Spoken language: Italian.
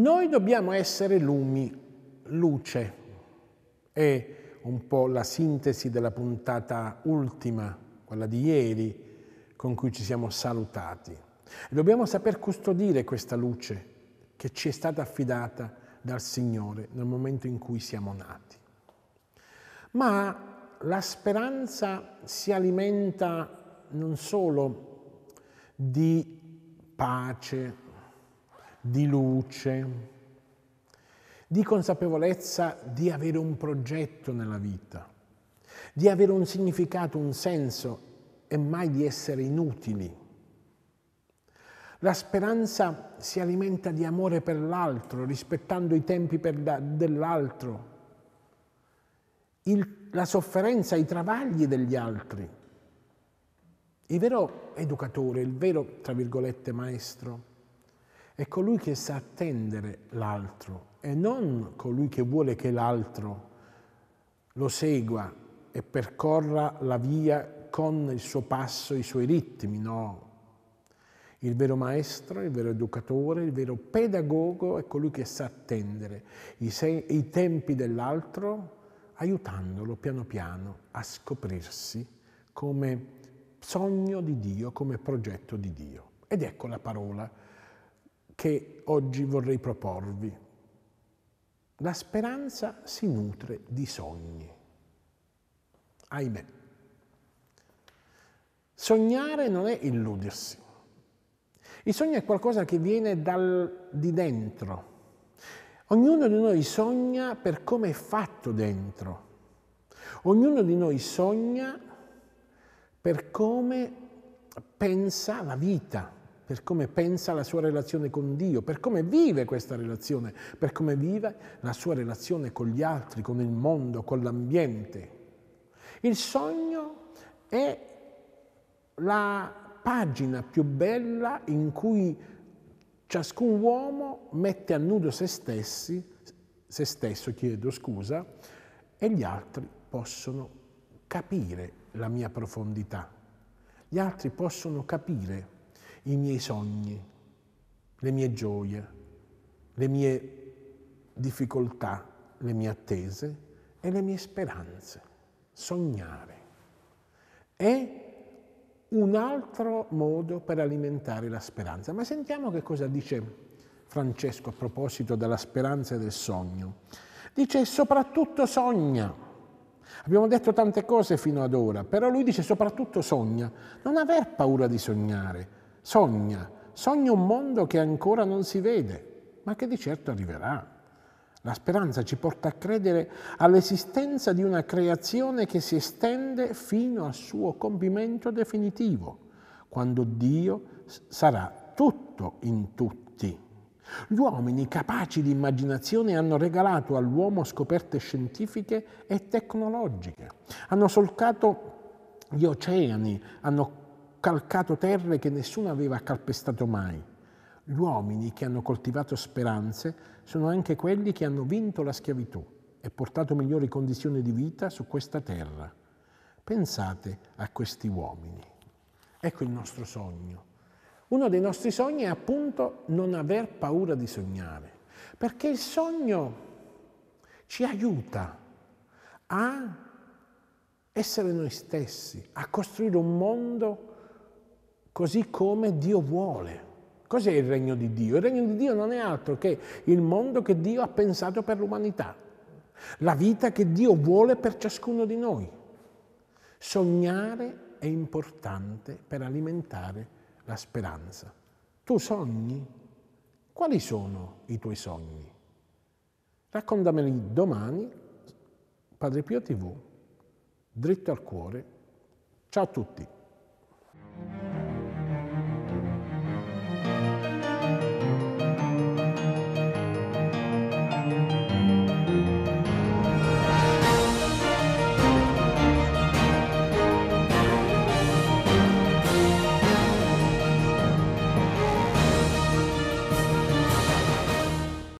Noi dobbiamo essere lumi, luce. È un po' la sintesi della puntata ultima, quella di ieri, con cui ci siamo salutati. Dobbiamo saper custodire questa luce che ci è stata affidata dal Signore nel momento in cui siamo nati. Ma la speranza si alimenta non solo di pace, di luce, di consapevolezza di avere un progetto nella vita, di avere un significato, un senso e mai di essere inutili. La speranza si alimenta di amore per l'altro, rispettando i tempi da, dell'altro, Il, la sofferenza, i travagli degli altri. Il vero educatore, il vero, tra virgolette, maestro, è colui che sa attendere l'altro e non colui che vuole che l'altro lo segua e percorra la via con il suo passo, i suoi ritmi, no. Il vero maestro, il vero educatore, il vero pedagogo è colui che sa attendere i, i tempi dell'altro aiutandolo piano piano a scoprirsi come sogno di Dio, come progetto di Dio. Ed ecco la parola che oggi vorrei proporvi. La speranza si nutre di sogni. Ahimè. Sognare non è illudersi. Il sogno è qualcosa che viene dal, di dentro. Ognuno di noi sogna per come è fatto dentro. Ognuno di noi sogna per come pensa la vita, per come pensa la sua relazione con Dio, per come vive questa relazione, per come vive la sua relazione con gli altri, con il mondo, con l'ambiente. Il sogno è la pagina più bella in cui ciascun uomo mette a nudo se, stessi, se stesso, chiedo scusa, e gli altri possono capire la mia profondità. Gli altri possono capire i miei sogni, le mie gioie, le mie difficoltà, le mie attese e le mie speranze. Sognare. È un altro modo per alimentare la speranza. Ma sentiamo che cosa dice Francesco a proposito della speranza e del sogno. Dice soprattutto sogna. Abbiamo detto tante cose fino ad ora, però lui dice soprattutto sogna. Non aver paura di sognare, Sogna, sogna un mondo che ancora non si vede, ma che di certo arriverà. La speranza ci porta a credere all'esistenza di una creazione che si estende fino al suo compimento definitivo, quando Dio sarà tutto in tutti. Gli uomini capaci di immaginazione hanno regalato all'uomo scoperte scientifiche e tecnologiche, hanno solcato gli oceani, hanno calcato terre che nessuno aveva calpestato mai. Gli uomini che hanno coltivato speranze sono anche quelli che hanno vinto la schiavitù e portato migliori condizioni di vita su questa terra. Pensate a questi uomini. Ecco il nostro sogno. Uno dei nostri sogni è appunto non aver paura di sognare, perché il sogno ci aiuta a essere noi stessi, a costruire un mondo così come Dio vuole. Cos'è il regno di Dio? Il regno di Dio non è altro che il mondo che Dio ha pensato per l'umanità, la vita che Dio vuole per ciascuno di noi. Sognare è importante per alimentare la speranza. Tu sogni? Quali sono i tuoi sogni? Raccontameli domani, Padre Pio TV, dritto al cuore. Ciao a tutti.